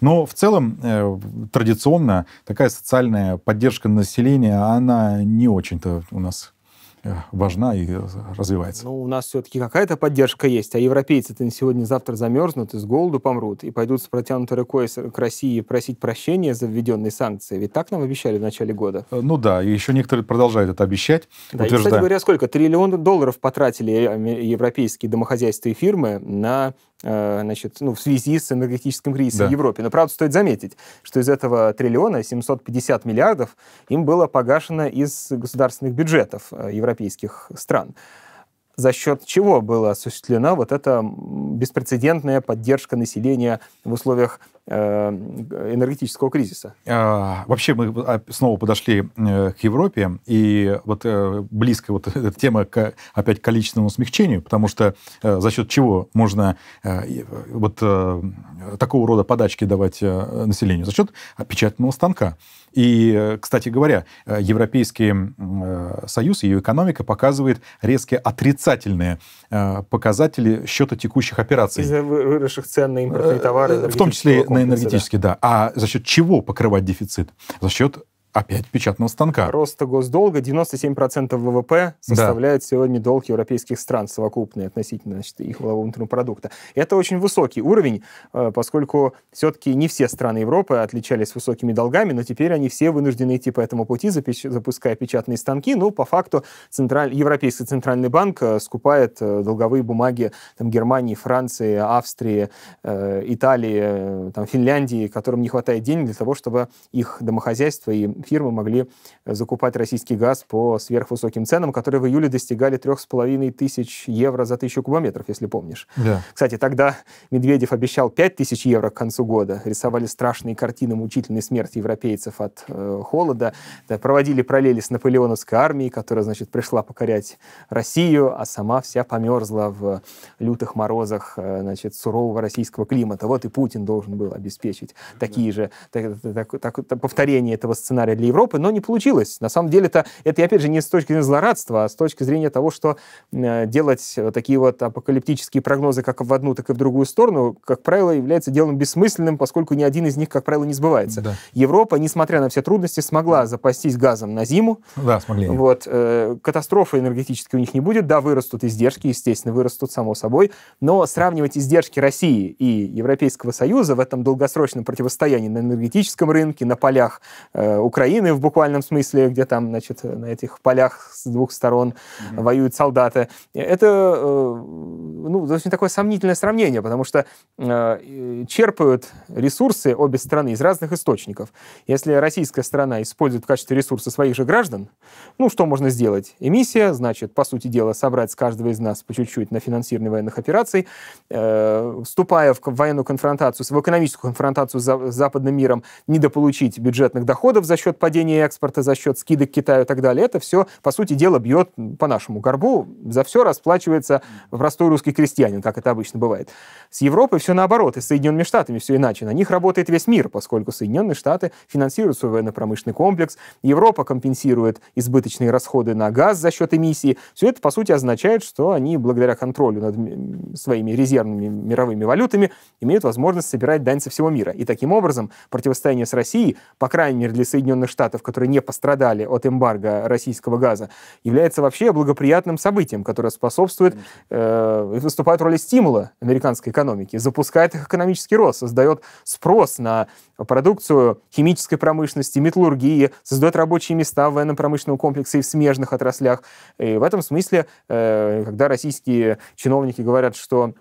Но в целом, традиционно, такая социальная поддержка населения, она не очень-то у нас Э, важна и развивается. Ну, у нас все-таки какая-то поддержка есть, а европейцы-то сегодня-завтра замерзнут и с голоду помрут, и пойдут с протянутой рукой к России просить прощения за введенные санкции. Ведь так нам обещали в начале года. Э, ну да, и еще некоторые продолжают это обещать. Да, утверждая... и, кстати говоря, сколько? Триллион долларов потратили э, европейские домохозяйства и фирмы на Э, значит, ну, в связи с энергетическим кризисом да. в Европе. Но, правда, стоит заметить, что из этого триллиона 750 миллиардов им было погашено из государственных бюджетов э, европейских стран за счет чего была осуществлена вот эта беспрецедентная поддержка населения в условиях Э, энергетического кризиса. А, вообще мы а, снова подошли э, к Европе, и вот э, близко вот эта тема к, опять к количественному смягчению, потому что за счет чего можно вот такого рода подачки давать населению? За счет печатного станка. И, кстати говоря, Европейский Союз и ее экономика показывает резкие отрицательные показатели счета текущих операций. Из-за выросших цен на импортные товары. В том числе на Главное энергетически, да. А за счет чего покрывать дефицит? За счет Опять печатного станка. Роста госдолга 97% ВВП составляет да. сегодня долг европейских стран совокупный относительно значит, их валового внутреннего продукта. Это очень высокий уровень, э, поскольку все-таки не все страны Европы отличались высокими долгами, но теперь они все вынуждены идти по этому пути, запуская печатные станки. Ну, по факту, централь... Европейский центральный банк э, скупает э, долговые бумаги там, Германии, Франции, Австрии, Италии, там, Финляндии, которым не хватает денег для того, чтобы их домохозяйство и фирмы могли э, закупать российский газ по сверхвысоким ценам, которые в июле достигали 3,5 тысяч евро за тысячу кубометров, если помнишь. Да. Кстати, тогда Медведев обещал 5 тысяч евро к концу года. Рисовали страшные картины мучительной смерти европейцев от э, холода. Да, проводили параллели с наполеоновской армией, которая, значит, пришла покорять Россию, а сама вся померзла в лютых морозах, э, значит, сурового российского климата. Вот и Путин должен был обеспечить да. такие же так, так, так, повторение этого сценария сценария для Европы, но не получилось. На самом деле-то это, опять же, не с точки зрения злорадства, а с точки зрения того, что э, делать такие вот апокалиптические прогнозы как в одну, так и в другую сторону, как правило, является делом бессмысленным, поскольку ни один из них, как правило, не сбывается. Да. Европа, несмотря на все трудности, смогла запастись газом на зиму. Да, смогли. Вот. Э, катастрофы энергетической у них не будет. Да, вырастут издержки, естественно, вырастут, само собой. Но сравнивать издержки России и Европейского Союза в этом долгосрочном противостоянии на энергетическом рынке, на полях э, Украины, Украины в буквальном смысле, где там, значит, на этих полях с двух сторон mm-hmm. воюют солдаты. Это, э, ну, очень такое сомнительное сравнение, потому что э, черпают ресурсы обе страны из разных источников. Если российская страна использует в качестве ресурса своих же граждан, ну, что можно сделать? Эмиссия, значит, по сути дела, собрать с каждого из нас по чуть-чуть на финансирование военных операций, э, вступая в военную конфронтацию, в экономическую конфронтацию с западным миром, недополучить бюджетных доходов за счет счет падения экспорта, за счет скидок Китаю и так далее. Это все, по сути дела, бьет по нашему горбу. За все расплачивается простой русский крестьянин, как это обычно бывает. С Европой все наоборот, и с Соединенными Штатами все иначе. На них работает весь мир, поскольку Соединенные Штаты финансируют свой военно-промышленный комплекс, Европа компенсирует избыточные расходы на газ за счет эмиссии. Все это, по сути, означает, что они, благодаря контролю над своими резервными мировыми валютами, имеют возможность собирать дань со всего мира. И таким образом противостояние с Россией, по крайней мере для Соединенных Соединенных Штатов, которые не пострадали от эмбарго российского газа, является вообще благоприятным событием, которое способствует, э, выступает в роли стимула американской экономики, запускает их экономический рост, создает спрос на продукцию химической промышленности, металлургии, создает рабочие места в военно-промышленном комплексе и в смежных отраслях. И в этом смысле, э, когда российские чиновники говорят, что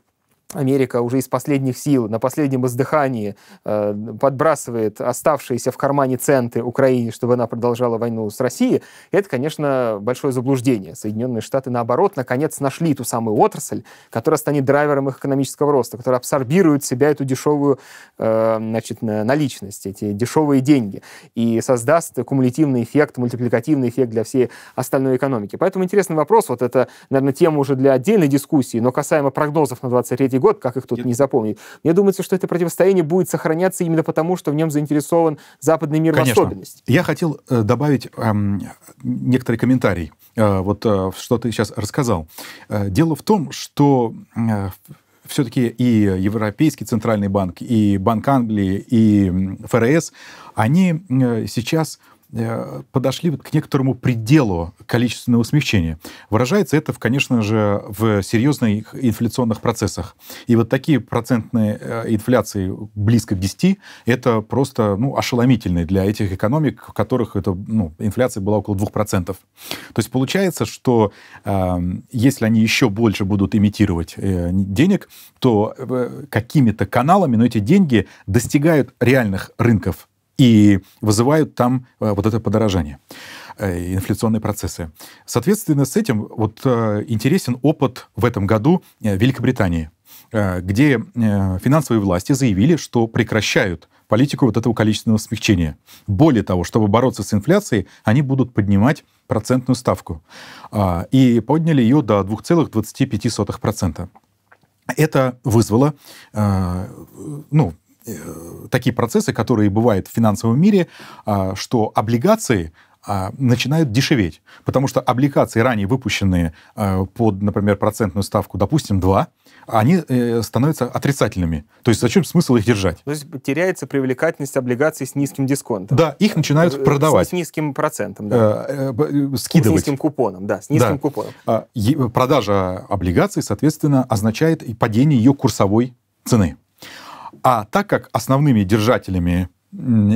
Америка уже из последних сил, на последнем издыхании э, подбрасывает оставшиеся в кармане центы Украине, чтобы она продолжала войну с Россией, это, конечно, большое заблуждение. Соединенные Штаты, наоборот, наконец нашли ту самую отрасль, которая станет драйвером их экономического роста, которая абсорбирует в себя эту дешевую э, значит, наличность, эти дешевые деньги, и создаст кумулятивный эффект, мультипликативный эффект для всей остальной экономики. Поэтому интересный вопрос, вот это, наверное, тема уже для отдельной дискуссии, но касаемо прогнозов на 23 последний год, как их тут Нет. не запомнить. Мне думается, что это противостояние будет сохраняться именно потому, что в нем заинтересован западный мир Конечно. в особенности. Я хотел э, добавить эм, некоторый комментарий, э, вот э, что ты сейчас рассказал. Э, дело в том, что э, все-таки и Европейский центральный банк, и Банк Англии, и ФРС, они э, сейчас Э, подошли вот к некоторому пределу количественного смягчения. Выражается это, конечно же, в серьезных инфляционных процессах. И вот такие процентные э, инфляции близко к 10, это просто ну, ошеломительные для этих экономик, в которых это, ну, инфляция была около 2%. То есть получается, что э, если они еще больше будут имитировать э, денег, то э, какими-то каналами, но эти деньги достигают реальных рынков и вызывают там э, вот это подорожание, э, инфляционные процессы. Соответственно, с этим вот э, интересен опыт в этом году Великобритании, где финансовые власти заявили, что прекращают политику вот этого количественного смягчения. Более того, чтобы бороться с инфляцией, они будут поднимать процентную ставку. И подняли ее до 2,25%. Это вызвало ну, Э, такие процессы, которые бывают в финансовом мире, а, что облигации а, начинают дешеветь. Потому что облигации, ранее выпущенные а, под, например, процентную ставку, допустим, 2, они э, становятся отрицательными. То есть зачем смысл их держать? То есть теряется привлекательность облигаций с низким дисконтом. Да, их начинают э, продавать. С, низким процентом, да. Скидывать. С низким купоном, да, с низким да. купоном. Продажа облигаций, соответственно, означает и падение ее курсовой цены. А так как основными держателями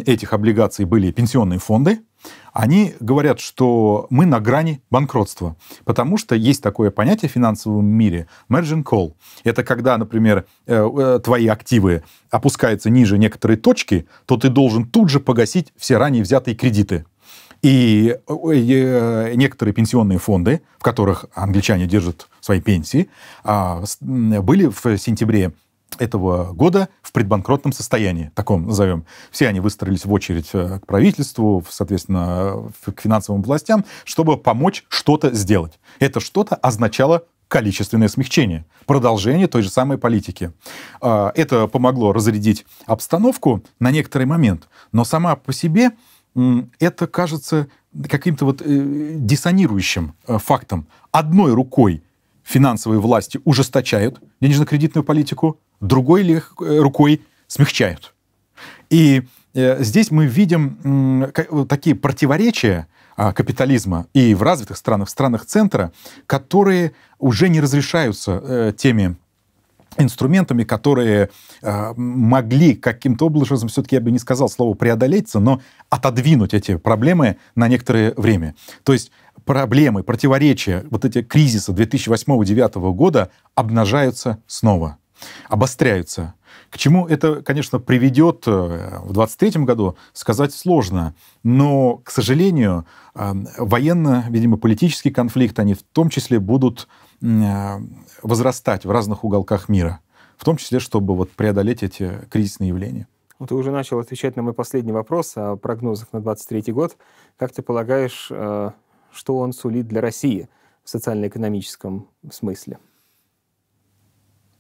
этих облигаций были пенсионные фонды, они говорят, что мы на грани банкротства, потому что есть такое понятие в финансовом мире margin call. Это когда, например, э, э, твои активы опускаются ниже некоторой точки, то ты должен тут же погасить все ранее взятые кредиты. И э, некоторые пенсионные фонды, в которых англичане держат свои пенсии, а, были в сентябре этого года в предбанкротном состоянии, таком назовем. Все они выстроились в очередь э, к правительству, соответственно, к финансовым властям, чтобы помочь что-то сделать. Это что-то означало количественное смягчение, продолжение той же самой политики. А, это помогло разрядить обстановку на некоторый момент, но сама по себе это кажется каким-то вот э, диссонирующим э, фактом. Одной рукой финансовые власти ужесточают денежно-кредитную политику, другой э, рукой смягчают. И э, здесь мы видим такие противоречия а, капитализма и в развитых странах, в странах центра, которые уже не разрешаются э, теми инструментами, которые э, могли каким-то образом, все-таки я бы не сказал слово преодолеться, но отодвинуть эти проблемы на некоторое время. То есть проблемы, противоречия, вот эти кризисы 2008-2009 года обнажаются снова обостряются. К чему это, конечно, приведет э, в 2023 году, сказать сложно. Но, к сожалению, э, военно, видимо, политический конфликт, они в том числе будут э, возрастать в разных уголках мира. В том числе, чтобы вот преодолеть эти кризисные явления. Вот ты уже начал отвечать на мой последний вопрос о прогнозах на 2023 год. Как ты полагаешь, что он сулит для России в социально-экономическом смысле?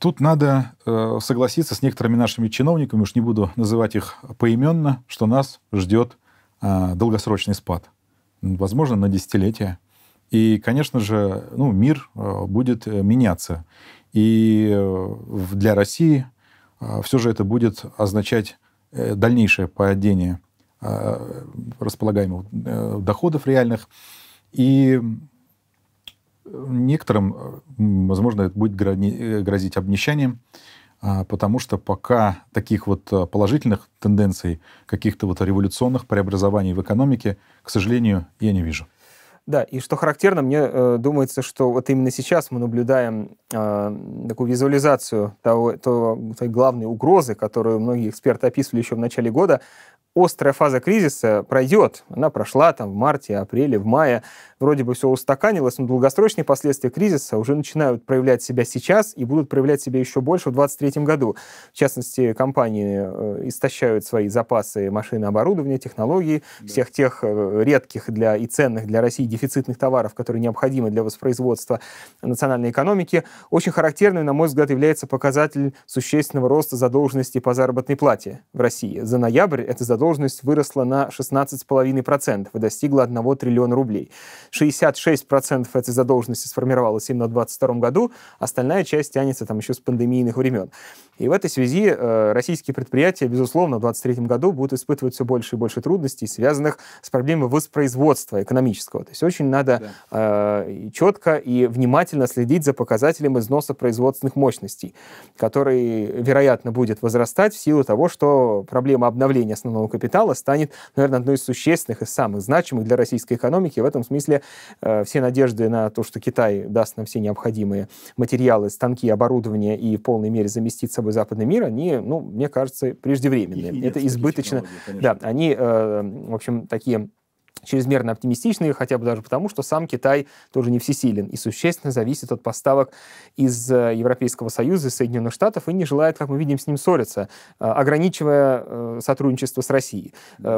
Тут надо э, согласиться с некоторыми нашими чиновниками, уж не буду называть их поименно, что нас ждет э, долгосрочный спад, ну, возможно, на десятилетия. И, конечно же, ну, мир э, будет э, меняться. И э, для России э, все же это будет означать э, дальнейшее падение э, располагаемых э, доходов реальных и Некоторым, возможно, это будет э, грозить обнищанием, а, потому что пока таких вот а, положительных тенденций, каких-то вот революционных преобразований в экономике, к сожалению, я не вижу. Да, и что характерно, мне э, думается, что вот именно сейчас мы наблюдаем э, такую визуализацию того, того, той главной угрозы, которую многие эксперты описывали еще в начале года, острая фаза кризиса пройдет. Она прошла там в марте, апреле, в мае. Вроде бы все устаканилось, но долгосрочные последствия кризиса уже начинают проявлять себя сейчас и будут проявлять себя еще больше в 2023 году. В частности, компании э, истощают свои запасы машины, оборудования, технологии да. всех тех э, редких для и ценных для России дефицитных товаров, которые необходимы для воспроизводства национальной экономики. Очень характерным, на мой взгляд, является показатель существенного роста задолженности по заработной плате в России. За ноябрь это задолженность задолженность выросла на 16,5% и достигла 1 триллиона рублей. 66% этой задолженности сформировалось именно в 2022 году, остальная часть тянется там еще с пандемийных времен. И в этой связи э, российские предприятия, безусловно, в 2023 году будут испытывать все больше и больше трудностей, связанных с проблемой воспроизводства экономического. То есть очень надо да. э, четко и внимательно следить за показателем износа производственных мощностей, который, вероятно, будет возрастать в силу того, что проблема обновления основного капитала станет, наверное, одной из существенных и самых значимых для российской экономики. В этом смысле э, все надежды на то, что Китай даст нам все необходимые материалы, станки, оборудование и в полной мере заместит собой западный мир, они, ну, мне кажется, преждевременные. Это избыточно. Да, они, э, в общем, такие чрезмерно оптимистичные, хотя бы даже потому, что сам Китай тоже не всесилен и существенно зависит от поставок из э, Европейского Союза, и Соединенных Штатов и не желает, как мы видим, с ним ссориться, э, ограничивая э, сотрудничество с Россией.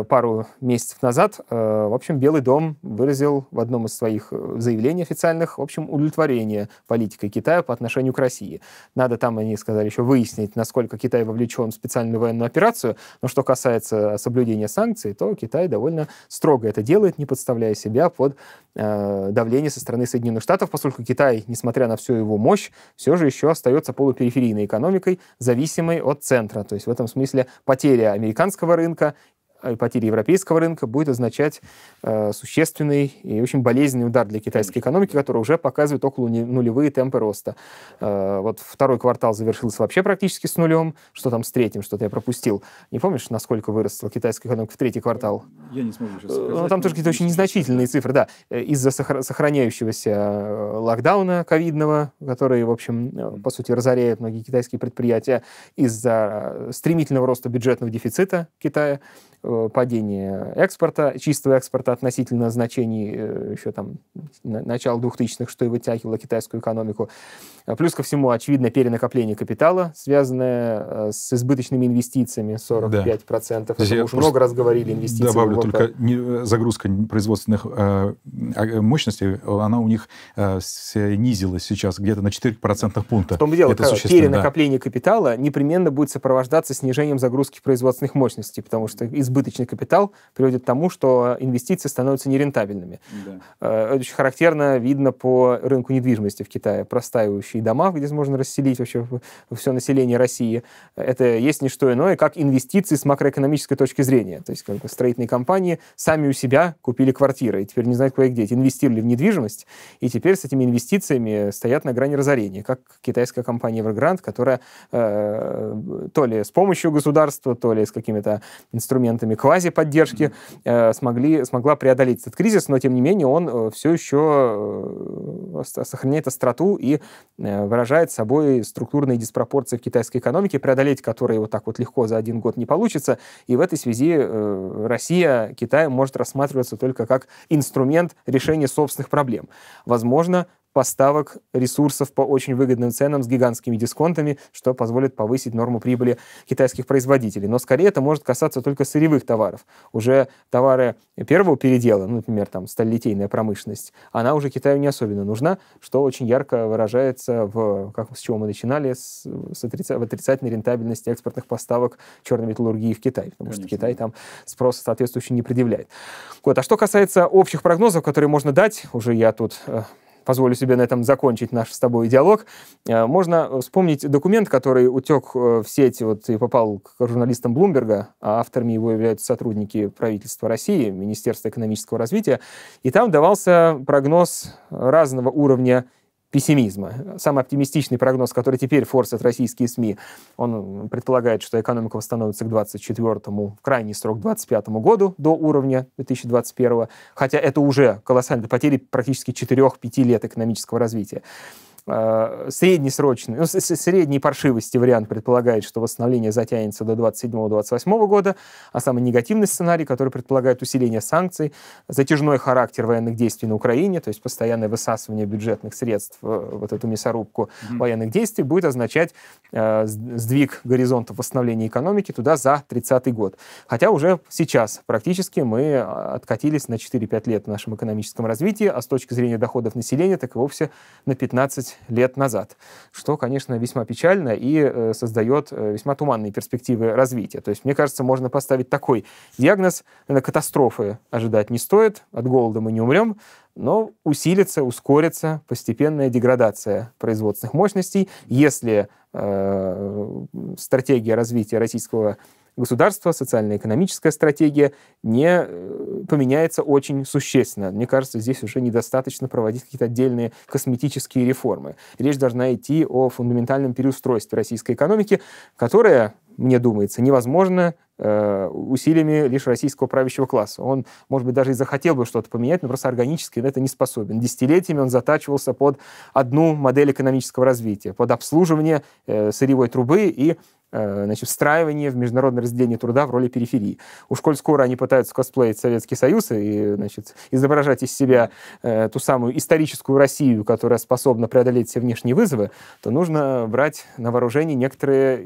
Пару месяцев назад, в общем, Белый дом выразил в одном из своих заявлений официальных, в общем, удовлетворение политикой Китая по отношению к России. Надо там, они сказали, еще выяснить, насколько Китай вовлечен в специальную военную операцию, но что касается соблюдения санкций, то Китай довольно строго это делает делает, не подставляя себя под э, давление со стороны Соединенных Штатов, поскольку Китай, несмотря на всю его мощь, все же еще остается полупериферийной экономикой, зависимой от центра. То есть в этом смысле потеря американского рынка и э, потеря европейского рынка будет означать э, существенный и очень болезненный удар для китайской экономики, которая уже показывает около нулевые темпы роста. Э, вот второй квартал завершился вообще практически с нулем. Что там с третьим? Что-то я пропустил. Не помнишь, насколько выросла китайская экономика в третий квартал? Я не смогу сейчас э, ну, сказать. Но там тоже какие-то очень незначительные цифры, да. Э, из-за сохраняющегося локдауна ковидного, который, в общем, по сути, разоряет многие китайские предприятия, из-за стремительного роста бюджетного дефицита Китая, Э, падение экспорта, чистого экспорта относительно значений э, еще там начала 2000-х, что и вытягивало китайскую экономику. А плюс ко всему, очевидно, перенакопление капитала, связанное э, с избыточными инвестициями 45%. Да. процентов мы уже много раз говорили, инвестиции. Добавлю, только не, загрузка производственных а, э, мощностей, она у них э, снизилась сейчас где-то на 4% пункта. В том и дело, это перенакопление да. капитала непременно будет сопровождаться снижением загрузки производственных мощностей, потому что избыток убыточный капитал приводит к тому, что инвестиции становятся нерентабельными. Да. Э, это очень характерно видно по рынку недвижимости в Китае. Простаивающие дома, где можно расселить вообще все население России, это есть не что иное, как инвестиции с макроэкономической точки зрения. То есть как бы строительные компании сами у себя купили квартиры и теперь не знают, куда их деть. Инвестировали в недвижимость, и теперь с этими инвестициями стоят на грани разорения, как китайская компания Evergrande, которая э, то ли с помощью государства, то ли с какими-то инструментами форме квази-поддержки э, смогли, смогла преодолеть этот кризис, но, тем не менее, он э, все еще э, сохраняет остроту и выражает собой структурные диспропорции в китайской экономике, преодолеть которые вот так вот легко за один год не получится. И в этой связи Россия Китаем может рассматриваться только как инструмент решения собственных проблем. Возможно, поставок ресурсов по очень выгодным ценам с гигантскими дисконтами, что позволит повысить норму прибыли китайских производителей. Но скорее это может касаться только сырьевых товаров. Уже товары первого передела, ну, например, там сталилитейная промышленность, она уже Китаю не особенно нужна, что очень ярко выражается в, как, с чего мы начинали, с, с отрица, в отрицательной рентабельности экспортных поставок черной металлургии в Китай, потому Конечно. что Китай там спрос соответствующий не предъявляет. Вот. А что касается общих прогнозов, которые можно дать, уже я тут э, позволю себе на этом закончить наш с тобой диалог, э, можно вспомнить документ, который утек э, в сеть вот, и попал к журналистам Блумберга, а авторами его являются сотрудники правительства России, Министерства экономического развития, и там давался прогноз разного уровня пессимизма. Самый оптимистичный прогноз, который теперь форсят российские СМИ, он предполагает, что экономика восстановится к 24-му, в крайний срок, 25 году до уровня 2021 хотя это уже колоссальные потери практически 4-5 лет экономического развития. Э, среднесрочный, ну, средней паршивости вариант предполагает, что восстановление затянется до 27-28 года, а самый негативный сценарий, который предполагает усиление санкций, затяжной характер военных действий на Украине, то есть постоянное высасывание бюджетных средств, э, вот эту мясорубку mm-hmm. военных действий, будет означать э, сдвиг горизонта восстановления экономики туда за 30-й год. Хотя уже сейчас практически мы э, откатились на 4-5 лет в нашем экономическом развитии, а с точки зрения доходов населения так и вовсе на 15 10 лет назад, что, конечно, весьма печально и э, создает э, весьма туманные перспективы развития. То есть, мне кажется, можно поставить такой диагноз. Наверное, э, катастрофы ожидать не стоит, от голода мы не умрем, но усилится, ускорится постепенная деградация производственных мощностей, если э, стратегия развития российского государства, социально-экономическая стратегия не э, поменяется очень существенно. Мне кажется, здесь уже недостаточно проводить какие-то отдельные косметические реформы. Речь должна идти о фундаментальном переустройстве российской экономики, которое, мне думается, невозможно Э, усилиями лишь российского правящего класса. Он, может быть, даже и захотел бы что-то поменять, но просто органически на это не способен. Десятилетиями он затачивался под одну модель экономического развития, под обслуживание э, сырьевой трубы и э, значит, встраивание в международное разделение труда в роли периферии. Уж коль скоро они пытаются косплеить Советский Союз и значит, изображать из себя э, ту самую историческую Россию, которая способна преодолеть все внешние вызовы, то нужно брать на вооружение некоторые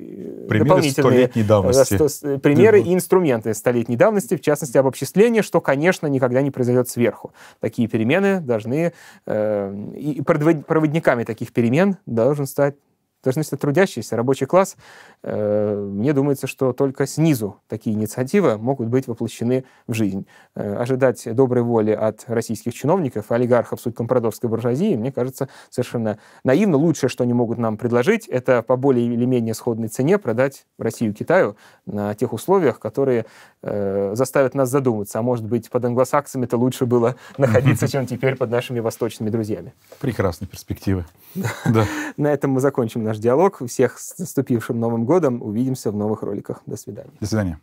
примеры дополнительные давности. Э, примеры, меры и инструменты столетней давности, в частности, обобществление, что, конечно, никогда не произойдет сверху. Такие перемены должны... Э, и проводниками таких перемен должен стать должны стать трудящиеся, рабочий класс, Э, мне думается, что только снизу такие инициативы могут быть воплощены в жизнь. Э, ожидать доброй воли от российских чиновников, олигархов компродовской буржуазии, мне кажется, совершенно наивно. Лучшее, что они могут нам предложить, это по более или менее сходной цене продать Россию Китаю на тех условиях, которые э, заставят нас задуматься. А может быть, под англосаксами это лучше было находиться, чем теперь под нашими восточными друзьями. Прекрасные перспективы. На этом мы закончим наш диалог. Всех с наступившим Новым годом годом. Увидимся в новых роликах. До свидания. До свидания.